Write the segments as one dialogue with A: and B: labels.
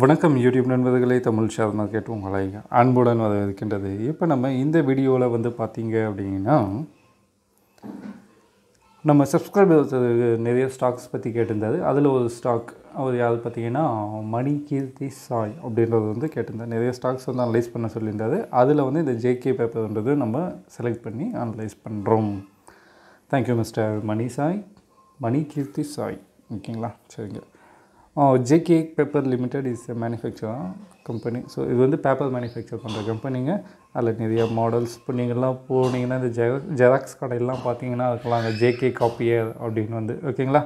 A: வணக்கம் யூடியூப் நண்பர்களே தமிழ் ஷேர் கேட்டு உங்களை அன்புடன் வரவேற்கின்றது இப்போ நம்ம இந்த வீடியோவில் வந்து பார்த்தீங்க அப்படின்னா நம்ம சப்ஸ்கிரைபர்ஸ் நிறைய ஸ்டாக்ஸ் பற்றி கேட்டிருந்தாரு அதில் ஒரு ஸ்டாக் அவர் யார் பார்த்தீங்கன்னா மணி கீர்த்தி சாய் அப்படின்றது வந்து கேட்டிருந்தார் நிறைய ஸ்டாக்ஸ் வந்து அனலைஸ் பண்ண சொல்லியிருந்தாரு அதில் வந்து இந்த ஜேகே பேப்பர்ன்றது நம்ம செலக்ட் பண்ணி அனலைஸ் பண்ணுறோம் தேங்க்யூ மிஸ்டர் மணி சாய் மணி கீர்த்தி சாய் ஓகேங்களா சரிங்க JK paper limited is manufacture company so இது வந்து பேப்பர் மேனுஃபேக்சர் பண்ணுற கம்பெனிங்க அதில் நிறைய மாடல்ஸ் இப்போ நீங்கள்லாம் போனீங்கன்னா இந்த ஜெ ஜெராக்ஸ் கடையெல்லாம் பார்த்தீங்கன்னா அதுக்கெலாம் அந்த ஜேகே காப்பியர் அப்படின்னு வந்து ஓகேங்களா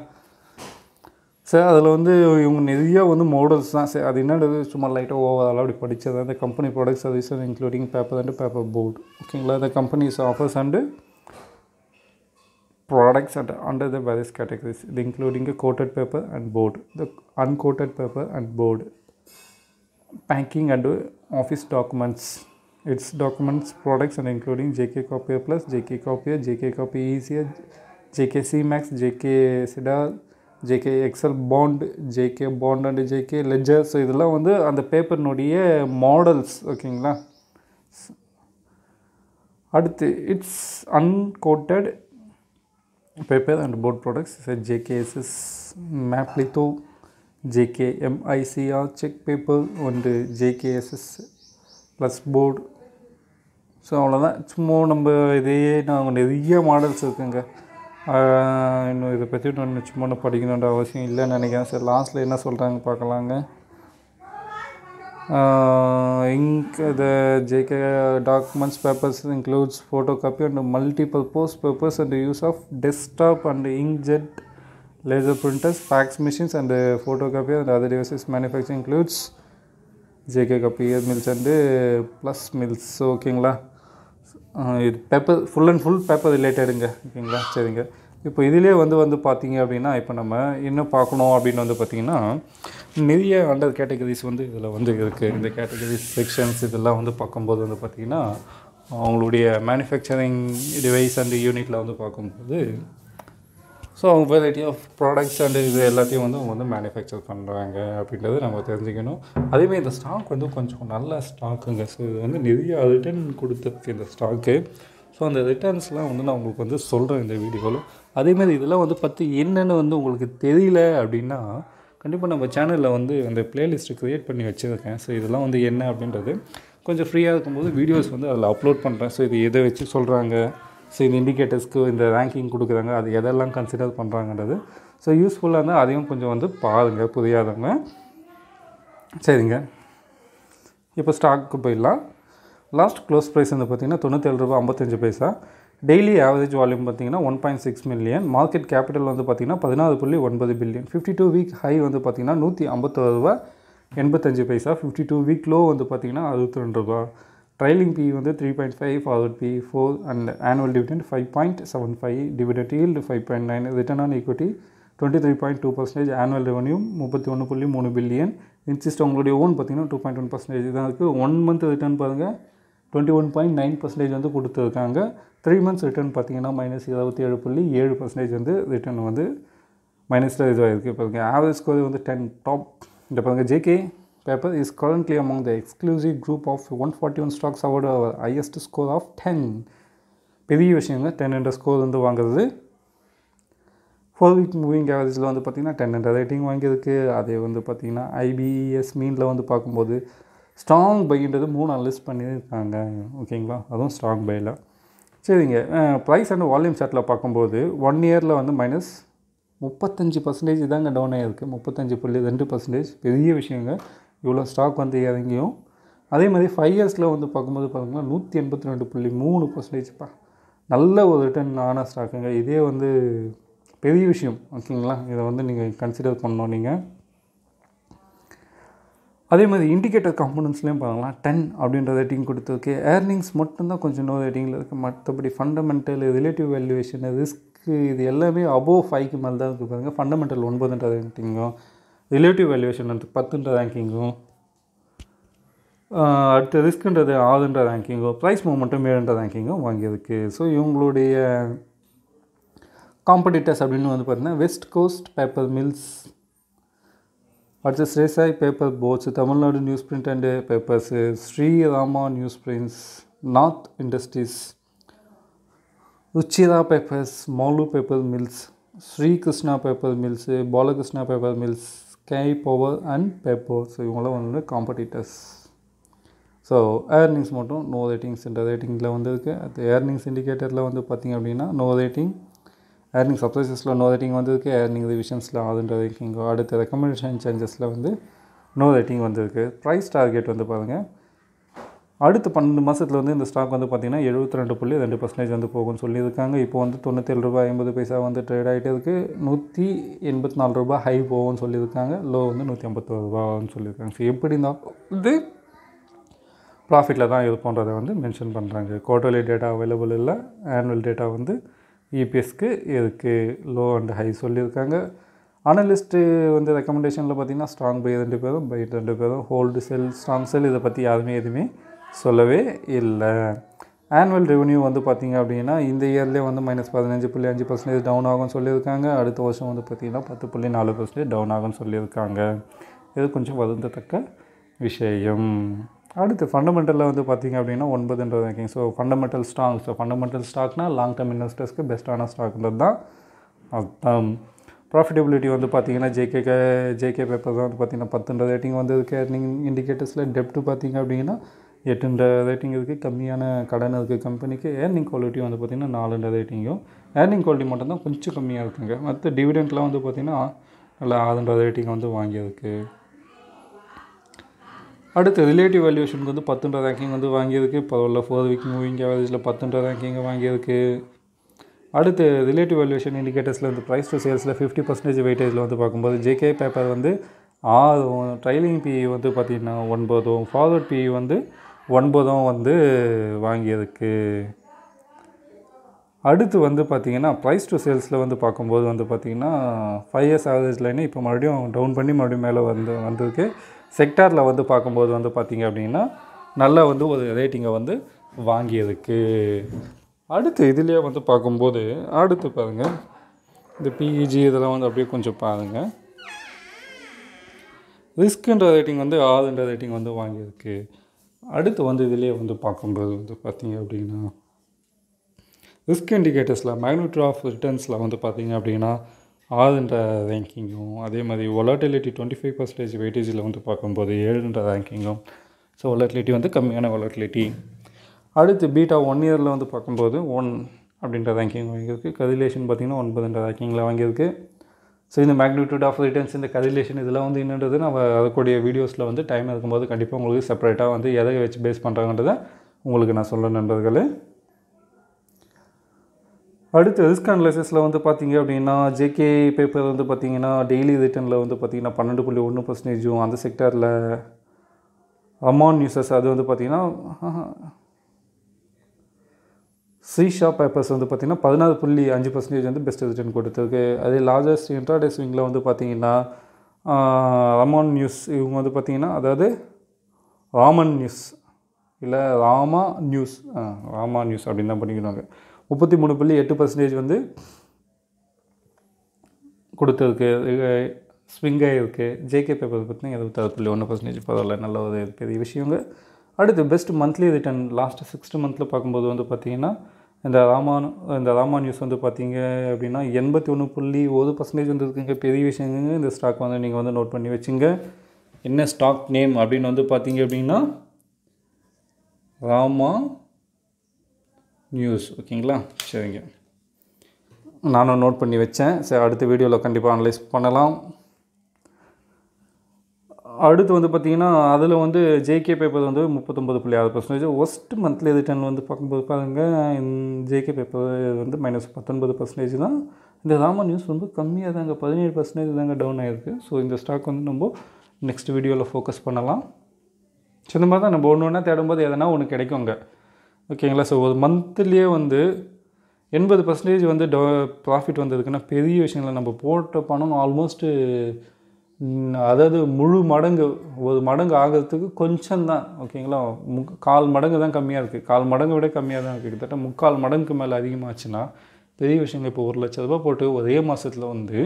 A: சார் அதில் வந்து இவங்க நிறையா வந்து மாடல்ஸ் தான் சார் அது என்னது சும்மா லைட்டாக ஓவரால் அப்படி படித்தது அந்த company product service including paper and paper board ஓகேங்களா இந்த companies offers and products that are under the various categories, including a coated paper and board, the uncoated paper and board, packing and office documents. Its documents, products and including JK Copier Plus, JK Copier, JK Copy Easier, JK Max, JK CEDAR, JK Excel bond JK bond and JK ledger so இதெல்லாம் வந்து அந்த பேப்பர்னுடைய models ஓகேங்களா அடுத்து it's uncoated paper and board products such JKSS JKSS, JK MICR cheque paper and JKSS plus board so அவ்வளோதான் சும்மா நம்ம இதையே நாங்கள் நிறைய மாடல்ஸ் இருக்குங்க இன்னும் இதை பற்றி இன்னும் சும்மா படிக்கணுன்ற அவசியம் இல்லைன்னு நினைக்கிறேன் சார் லாஸ்ட்டில் என்ன சொல்கிறாங்க பார்க்கலாங்க ink the JK documents purpose includes photocopy and multi-purpose purpose and the use of desktop and inkjet laser printers fax machines and the photocopy and other devices manufacturing includes JK கப்பி mills and plus mills ஓகேங்களா இது paper pulp and pulp paper ரிலேட்டடுங்க ஓகேங்களா சரிங்க இப்போ இதிலே வந்து வந்து பார்த்தீங்க அப்படின்னா இப்போ நம்ம என்ன பார்க்கணும் அப்படின்னு வந்து பார்த்திங்கன்னா நிறைய அண்டர் கேட்டகரிஸ் வந்து இதில் வந்து இருக்குது இந்த கேட்டகரிஸ் செக்ஷன்ஸ் இதெல்லாம் வந்து பார்க்கும்போது வந்து பார்த்திங்கன்னா அவங்களுடைய மேனுஃபேக்சரிங் டிவைஸ் அண்ட் யூனிட்டில் வந்து பார்க்கும்போது ஸோ அவங்க வெரைட்டி ஆஃப் ப்ராடக்ட்ஸ் அண்டு இது எல்லாத்தையும் வந்து அவங்க வந்து மேனுஃபேக்சர் பண்ணுறாங்க அப்படின்றது நம்ம தெரிஞ்சுக்கணும் அதேமாதிரி இந்த ஸ்டாக் வந்து கொஞ்சம் நல்ல ஸ்டாக்குங்க ஸோ இது வந்து நிறைய ரிட்டர்ன் கொடுத்துருக்கு இந்த ஸ்டாக்கு ஸோ அந்த ரிட்டர்ன்ஸ்லாம் வந்து நான் உங்களுக்கு வந்து சொல்கிறேன் இந்த வீடியோவில் அதேமாதிரி இதெல்லாம் வந்து பற்றி என்னென்னு வந்து உங்களுக்கு தெரியல அப்படின்னா கண்டிப்பாக நம்ம சேனலில் வந்து அந்த பிளேலிஸ்ட்டு க்ரியேட் பண்ணி வச்சுருக்கேன் ஸோ இதெல்லாம் வந்து என்ன அப்படின்றது கொஞ்சம் ஃப்ரீயாக இருக்கும்போது வீடியோஸ் வந்து அதில் அப்லோட் பண்ணுறேன் ஸோ இது எதை வச்சு சொல்கிறாங்க ஸோ இந்த இண்டிகேட்டர்ஸ்க்கு இந்த ரேங்கிங் கொடுக்குறாங்க அது எதெல்லாம் கன்சிடர் பண்ணுறாங்கன்றது ஸோ யூஸ்ஃபுல்லாக இருந்தால் அதையும் கொஞ்சம் வந்து பாருங்கள் புரியாதவங்க சரிங்க இப்போ ஸ்டாக்கு போயிடலாம் லாஸ்ட் க்ளோஸ் ப்ரைஸ் வந்து பார்த்திங்கன்னா தொண்ணூற்றேழு ரூபா ஐம்பத்தஞ்சு பைசா டெய்லி ஆவரேஜ் வால்யூம் பார்த்திங்கன்னா one point six million market capital வந்து பார்த்திங்கன்னா பதினாறு புள்ளி ஒன்பது billion fifty two week high வந்து பார்த்திங்கன்னா நூற்றி ஐம்பத்தோரு ரூபா எண்பத்தஞ்சு பைசா ஃபிஃப்டி டூ வீக் லோ வந்து பார்த்திங்கன்னா அறுபத்தி ரெண்டு ரூபா ட்ரைலிங் பி வந்து three point five forward P four and annual dividend five point seven five dividend yield five point nine return on equity twenty three point two percentage annual revenue முப்பத்தி ஒன்று புள்ளி மூணு பில்லியன் இன்சிஸ்ட் உங்களுடைய own பார்த்திங்கன்னா two point one percentage இதாக இருக்குது one month return பாருங்கள் twenty one point nine percentage வந்து கொடுத்துருக்காங்க த்ரீ மந்த்ஸ் ரிட்டர்ன் பார்த்தீங்கன்னா மைனஸ் இருபத்தி ஏழு புள்ளி ஏழு பர்சன்டேஜ் வந்து ரிட்டர்ன் வந்து மைனஸில் இதுவாகிருக்கு இப்போ ஆவரேஜ் ஸ்கோர் வந்து டென் டாப் இந்த பாருங்கள் JK paper is currently among the exclusive group of one forty one stocks அவோட ஹையஸ்ட் ஸ்கோர் ஆஃப் டென் பெரிய விஷயங்க டென் என்ற ஸ்கோர் வந்து வாங்குறது ஃபோர் வீக் மூவிங் ஆவரேஜில் வந்து பார்த்திங்கன்னா டென் ஹண்ட்ரட் ரேட்டிங் வாங்கியிருக்கு அதே வந்து பார்த்திங்கன்னா ஐபிஎஸ் மீனில் e வந்து பார்க்கும்போது ஸ்ட்ராங் பைன்றது மூணு அனலிஸ்ட் பண்ணியிருக்காங்க ஓகேங்களா அதுவும் ஸ்ட்ராங் பையில் சரிங்க ப்ரைஸ் அண்ட் வால்யூம் சார்ட்டில் பார்க்கும்போது ஒன் இயரில் வந்து மைனஸ் முப்பத்தஞ்சு பர்சன்டேஜ் தாங்க டவுன் ஆகிருக்கு முப்பத்தஞ்சு புள்ளி ரெண்டு பர்சன்டேஜ் பெரிய விஷயங்க இவ்வளோ ஸ்டாக் வந்து இறங்கியும் அதே மாதிரி ஃபைவ் இயர்ஸில் வந்து பார்க்கும்போது பார்த்திங்கன்னா நூற்றி எண்பத்தி ரெண்டு புள்ளி மூணு பர்சன்டேஜ்ப்பா நல்ல ஒரு ரிட்டர்ன் ஆன ஸ்டாக்குங்க இதே வந்து பெரிய விஷயம் ஓகேங்களா இதை வந்து நீங்கள் கன்சிடர் பண்ணோம் நீங்கள் அதே மாதிரி இண்டிகேட்டர் காம்பனன்ஸ்லேயும் பார்க்கலாம் டென் அப்படின்ற ரேட்டிங் கொடுத்துருக்கு ஏர்னிங்ஸ் மட்டும்தான் கொஞ்சம் நோ ரேட்டிங்கில் இருக்குது மற்றபடி ஃபண்டமெண்டல் ரிலேட்டிவ் வேல்யூவேஷன் ரிஸ்க்கு இது எல்லாமே அபோவ் ஃபைவ்க்கு மேலே தான் இருக்குது பாருங்கள் ஃபண்டமெண்டல் ஒன்பதுன்ற ரேட்டிங்கும் ரிலேட்டிவ் வேல்யூவேஷன் வந்து பத்துன்ற ரேங்கிங்கும் அடுத்த ரிஸ்க்குன்றது ஆறுன்ற ரேங்கிங்கும் ப்ரைஸ் மூமெண்ட்டும் ஏழுன்ற ரேங்கிங்கும் வாங்கியிருக்கு ஸோ இவங்களுடைய காம்படிட்டர்ஸ் அப்படின்னு வந்து பார்த்திங்கன்னா வெஸ்ட் கோஸ்ட் பேப்பர் மில்ஸ் அடுத்த ஸ்ரேசாய் paper boards Tamil Nadu newsprint and papers Shri Rama newsprints north industries Ruchira papers மோலு paper mills Shri Krishna paper mills Balakrishna paper mills K power and papers இவங்களாம் வந்து காம்படிட்டர்ஸ் ஸோ ஏர்னிங்ஸ் மட்டும் நோ ரேட்டிங்ஸ் ரேட்டிங்கில் வந்து அது ஏர்னிங்ஸ் இண்டிகேட்டரில் வந்து பார்த்திங்க அப்படின்னா நோ ரேட்டிங் ஏர்னிங் சப்ளைசஸில் நோ ரேட்டிங் வந்திருக்கு ஏர்னிங் ரிவிஷன்ஸில் ஆறுன்ற ரேட்டிங்கோ அடுத்த ரெக்கமெண்டேஷன் சேஞ்சஸில் வந்து நோ ரேட்டிங் வந்திருக்கு ப்ரைஸ் டார்கெட் வந்து பாருங்கள் அடுத்த பன்னெண்டு மாதத்தில் வந்து இந்த ஸ்டாக் வந்து பார்த்திங்கன்னா எழுபத்தி ரெண்டு புள்ளி ரெண்டு பர்சன்டேஜ் வந்து போகும்னு சொல்லியிருக்காங்க இப்போ வந்து தொண்ணூற்றி ரூபாய் ஐம்பது பைசா வந்து ட்ரேட் ஆகிட்டு இருக்குது நூற்றி எண்பத்தி நாலு ரூபாய் ஹை போகும்னு சொல்லியிருக்காங்க லோ வந்து நூற்றி ஐம்பத்தோரு ரூபான்னு சொல்லியிருக்காங்க ஸோ எப்படி வந்து ப்ராஃபிட்டில் தான் இருப்போன்றதை வந்து மென்ஷன் பண்ணுறாங்க குவார்டர்லி டேட்டா அவைலபிள் இல்லை ஆனுவல் டேட்டா வந்து இபிஎஸ்க்கு e இதுக்கு லோ அண்ட் ஹை சொல்லியிருக்காங்க அனலிஸ்ட்டு வந்து ரெக்கமெண்டேஷனில் பார்த்திங்கன்னா ஸ்ட்ராங் பை ரெண்டு பேரும் பை ரெண்டு பேரும் ஹோல்டு செல் ஸ்ட்ராங் செல் இதை பற்றி யாருமே எதுவுமே சொல்லவே இல்லை ஆனுவல் ரெவன்யூ வந்து பார்த்திங்க அப்படின்னா இந்த இயர்லேயே வந்து மைனஸ் பதினஞ்சு புள்ளி அஞ்சு பர்சன்டேஜ் டவுன் ஆகும்னு சொல்லியிருக்காங்க அடுத்த வருஷம் வந்து பார்த்திங்கன்னா பத்து புள்ளி நாலு பர்சன்டேஜ் டவுன் ஆகும்னு சொல்லியிருக்காங்க இது கொஞ்சம் வருந்தத்தக்க விஷயம் அடுத்து ஃபண்டமெண்டலில் வந்து பார்த்திங்க அப்படின்னா ஒன்பதுன்றது இருக்கீங்க so fundamental strong so fundamental ஸ்டாக்னா லாங் டேர்ம் இன்வெஸ்டர்ஸ்க்கு பெஸ்ட்டான ஸ்டாக்ன்றது தான் அர்த்தம் ப்ராஃபிட்டபிலிட்டி வந்து பார்த்திங்கன்னா ஜேகே ஜேகே பேப்பர் தான் வந்து பார்த்திங்கன்னா பத்துன்ற ரேட்டிங் வந்ததுக்கு ஏர்னிங் இண்டிகேட்டர்ஸில் டெப்ட்டு பார்த்திங்க அப்படின்னா எட்டுன்ற ரேட்டிங் இருக்குது கம்மியான கடன் இருக்குது கம்பெனிக்கு ஏர்னிங் குவாலிட்டி வந்து பார்த்திங்கன்னா நாலுன்ற ரேட்டிங்கும் ஏர்னிங் குவாலிட்டி மட்டும்தான் கொஞ்சம் கம்மியாக இருக்குங்க மற்ற டிவிடெண்ட்லாம் வந்து பார்த்திங்கன்னா நல்லா ஆறுன்ற ரேட்டிங் வந்து வாங்கியிருக்கு அடுத்து ரிலேட்டிவ் வேல்யூஷனுக்கு வந்து பத்துன்ற ரேங்கிங் வந்து இப்போ பரவாயில்ல ஃபோர் வீக் மூவிங் ஆவரேஜில் பத்துன்ற ரேங்கிங் வாங்கியிருக்கு அடுத்து ரிலேட்டிவ் வேல்யூஷன் இண்டிகேட்டர்ஸில் வந்து ப்ரைஸ் டு சேல்ஸில் ஃபிஃப்டி பர்சன்டேஜ் வெயிட்டேஜில் வந்து பார்க்கும்போது ஜேகே பேப்பர் வந்து ஆறும் ட்ரைலிங் பிஇ வந்து பார்த்திங்கன்னா ஒன்பதும் ஃபார்வர்ட் பிஇ e வந்து ஒன்பதும் வந்து வாங்கியிருக்கு அடுத்து வந்து பார்த்திங்கன்னா ப்ரைஸ் டு சேல்ஸில் வந்து பார்க்கும்போது வந்து பார்த்திங்கன்னா ஃபைவ் இயர்ஸ் ஆவரேஜ் லைனே இப்போ மறுபடியும் டவுன் பண்ணி மறுபடியும் மேலே வந்து வந்திருக்கு செக்டாரில் வந்து பார்க்கும்போது வந்து பார்த்திங்க அப்படின்னா நல்லா வந்து ஒரு ரேட்டிங்கை வந்து வாங்கியிருக்கு அடுத்து இதுலேயே வந்து பார்க்கும்போது அடுத்து பாருங்கள் இந்த பிஇஜி e இதெல்லாம் வந்து அப்படியே கொஞ்சம் பாருங்கள் ரிஸ்க்குன்ற ரேட்டிங் வந்து ஆறுன்ற ரேட்டிங் வந்து வாங்கியிருக்கு அடுத்து வந்து இதுலேயே வந்து பார்க்கும்போது வந்து பார்த்திங்க அப்படின்னா ரிஸ்க் இண்டிகேட்டர்ஸில் மேக்னிட்யூட் ஆஃப் ரிட்டர்ன்ஸில் வந்து பார்த்திங்க அப்படின்னா ஆறுன்ற ரேங்கிங்கும் அதே மாதிரி ஒலாட்டிலிட்டி டுவெண்ட்டி ஃபைவ் பர்சன்டேஜ் வெயிட்டேஜில் வந்து பார்க்கும்போது ஏழுன்ற ரேங்கிங்கும் ஸோ ஒலாட்டிலிட்டி வந்து கம்மியான ஒலாட்டிலிட்டி அடுத்து பீட்டா ஒன் இயரில் வந்து பார்க்கும்போது ஒன் அப்படின்ற ரேங்கிங் வாங்கியிருக்கு கதிலேஷன் பார்த்திங்கன்னா ஒன்பதுன்ற ரேங்கிங்கில் வாங்கியிருக்கு ஸோ இந்த மேக்னிடியூட் ஆஃப் ரிட்டர்ன்ஸ் இந்த கதிலேஷன் இதெல்லாம் வந்து என்னன்றது நம்ம அதுக்கூடிய வீடியோஸில் வந்து டைம் இருக்கும்போது கண்டிப்பாக உங்களுக்கு செப்பரேட்டாக வந்து எதை வச்சு பேஸ் பண்ணுறாங்கன்றதை உங்களுக்கு நான் சொல்ல நண்பர்களே அடுத்து ரிஸ்க் அனலைசிஸில் வந்து பார்த்திங்க அப்படின்னா ஜேகே பேப்பர் வந்து பார்த்திங்கன்னா டெய்லி ரிட்டனில் வந்து பார்த்திங்கன்னா பன்னெண்டு புள்ளி ஒன்று பர்சன்டேஜும் அந்த செக்டரில் அமான் நியூஸஸ் அது வந்து பார்த்திங்கன்னா ஸ்ரீஷா பேப்பர்ஸ் வந்து பார்த்திங்கன்னா பதினாறு புள்ளி அஞ்சு பர்சன்டேஜ் வந்து பெஸ்ட் ரிட்டர்ன் கொடுத்துருக்கு அதே லார்ஜஸ்ட் இன்ட்ராடே ஸ்விங்கில் வந்து பார்த்திங்கன்னா ரமான் நியூஸ் இவங்க வந்து பார்த்திங்கன்னா அதாவது ராமன் நியூஸ் இல்லை ராமா நியூஸ் ராமா நியூஸ் அப்படின்னு தான் பண்ணிக்கிறாங்க முப்பத்தி மூணு புள்ளி எட்டு பர்சன்டேஜ் வந்து கொடுத்துருக்கு ஸ்விங்காக இருக்குது ஜேகே பேப்பர் பார்த்தீங்கன்னா எழுபத்தாறு புள்ளி ஒன்று பர்சன்டேஜ் பரவாயில்ல நல்ல ஒரு பெரிய விஷயங்க அடுத்து best monthly return last sixth மந்தில் பார்க்கும்போது வந்து பார்த்திங்கன்னா இந்த ராமான் இந்த ராமா நியூஸ் வந்து பார்த்தீங்க அப்படின்னா எண்பத்தி ஒன்று புள்ளி ஒரு பர்சன்டேஜ் வந்து இருக்குங்க பெரிய விஷயங்க இந்த ஸ்டாக் வந்து நீங்கள் வந்து நோட் பண்ணி வச்சுங்க என்ன ஸ்டாக் நேம் அப்படின்னு வந்து பார்த்தீங்க அப்படின்னா ராமா நியூஸ் ஓகேங்களா சரிங்க நானும் நோட் பண்ணி வச்சேன் சரி அடுத்த வீடியோவில் கண்டிப்பாக அனலைஸ் பண்ணலாம் அடுத்து வந்து பார்த்திங்கன்னா அதில் வந்து ஜேகே பேப்பர் வந்து முப்பத்தொம்பது புள்ளி ஆறு பர்சன்டேஜ் ஒஸ்ட் மந்த்லி ரிட்டர்ன் வந்து பார்க்கும்போது பாருங்கள் ஜேகே பேப்பர் வந்து மைனஸ் பத்தொன்பது பர்சன்டேஜ் தான் இந்த ராமா நியூஸ் ரொம்ப கம்மியாக தாங்க பதினேழு பர்சன்டேஜ் தாங்க டவுன் ஆகிருக்கு ஸோ இந்த ஸ்டாக் வந்து நம்ம நெக்ஸ்ட் வீடியோவில் ஃபோக்கஸ் பண்ணலாம் சின்ன மாதிரி தான் நம்ம ஒன்று ஒன்றா தேடும்போது எதனா ஒன்று கிடைக்குங்க ஓகேங்களா ஸோ ஒரு மந்த்லேயே வந்து எண்பது பர்சன்டேஜ் வந்து டெவ ப்ராஃபிட் வந்ததுக்குன்னா பெரிய விஷயங்கள நம்ம போட்ட பணம் ஆல்மோஸ்ட்டு அதாவது முழு மடங்கு ஒரு மடங்கு ஆகிறதுக்கு கொஞ்சம் தான் ஓகேங்களா முக் கால் மடங்கு தான் கம்மியாக இருக்குது கால் மடங்கு விட கம்மியாக தான் இருக்குது கிட்டத்தட்ட முக்கால் மடங்குக்கு மேலே அதிகமாகச்சுன்னா பெரிய விஷயங்கள் இப்போ ஒரு லட்ச ரூபா போட்டு ஒரே மாதத்தில் வந்து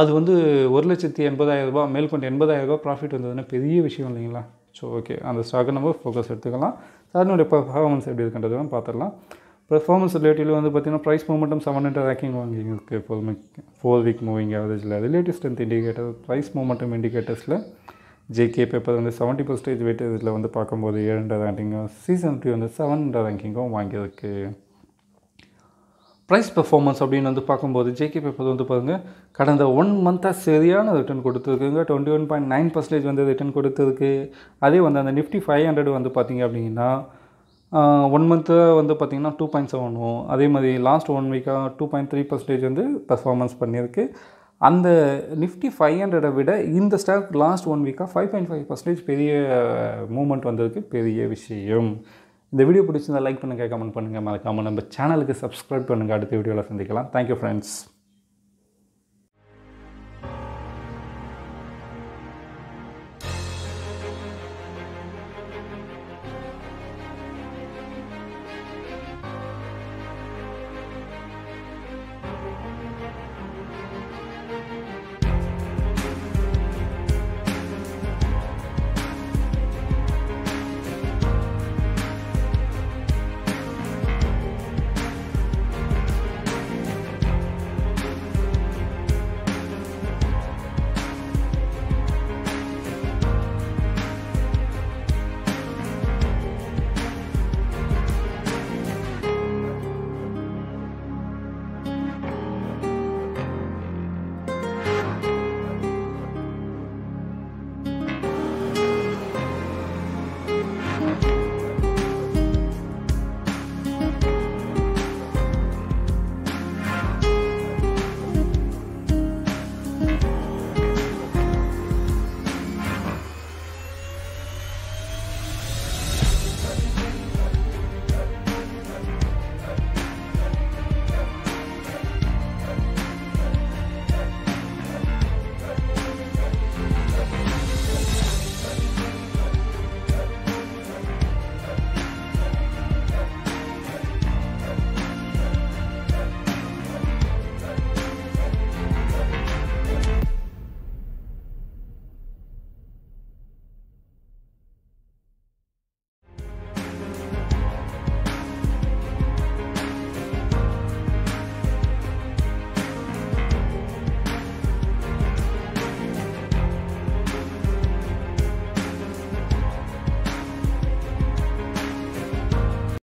A: அது வந்து ஒரு லட்சத்தி எண்பதாயிரரூபா மேற்கொண்டு எண்பதாயிரரூபா ப்ராஃபிட் வந்ததுன்னா பெரிய விஷயம் இல்லைங்களா ஸோ ஓகே அந்த ஸ்டாக்கை நம்ம ஃபோக்கஸ் எடுத்துக்கலாம் சாரினுடைய பர்ஃபார்மன்ஸ் எப்படி இருக்குன்றது பார்த்துடலாம் பர்ஃபார்மன்ஸ் ரிலேட்டிவ்ல வந்து பார்த்திங்கன்னா ப்ரைஸ் மூமெண்ட்டும் செவன் ஹண்ட்ரட் ரேக்கிங் வாங்கியிருக்கு எப்போதுமே ஃபோர் வீக் மூவிங் ஆவரேஜில் ரிலேட்டிவ் ஸ்ட்ரென்த் இண்டிகேட்டர் ப்ரைஸ் மூமெண்ட்டும் இண்டிகேட்டர்ஸில் ஜேகே பேப்பர் வந்து செவன்ட்டி பர்சன்டேஜ் வெயிட் இதில் வந்து பார்க்கும்போது ஏழு ரேங்கிங்கும் சீசன் த்ரீ வந்து செவன் ஹண்ட்ரட் ரேங்கிங்கும் வாங்கியிருக்கு ப்ரைஸ் பெர்ஃபார்மன்ஸ் அப்படின்னு வந்து பார்க்கும்போது ஜேகே பேப்பர் வந்து பாருங்கள் கடந்த ஒன் மந்த்தாக சரியான ரிட்டர்ன் கொடுத்துருக்குங்க twenty one point nine percentage வந்து ரிட்டர்ன் கொடுத்துருக்கு அதே வந்து அந்த நிஃப்டி ஃபைவ் ஹண்ட்ரட் வந்து பார்த்திங்க அப்படின்னா ஒன் மந்த்து வந்து பார்த்திங்கன்னா டூ பாயிண்ட் செவனும் அதே மாதிரி லாஸ்ட் ஒன் வீக்காக டூ பாயிண்ட் த்ரீ பர்சன்டேஜ் வந்து பெர்ஃபார்மன்ஸ் பண்ணியிருக்கு அந்த நிஃப்டி ஃபைவ் ஹண்ட்ரடை விட இந்த ஸ்டாக் லாஸ்ட் ஒன் வீக்காக ஃபைவ் பாயிண்ட் ஃபைவ் பர்சன்டேஜ் பெரிய மூமெண்ட் வந்திருக்கு பெரிய விஷயம் இந்த வீடியோ பிடிச்சிருந்தால் லைக் பண்ணுங்கள் கமெண்ட் பண்ணுங்கள் மறக்காமல் நம்ம சேனலுக்கு சப்ஸ்கிரைப் பண்ணுங்கள் அடுத்த வீடியோவில் சந்திக்கலாம் தேங்க்யூ ஃப்ரெண்ட்ஸ்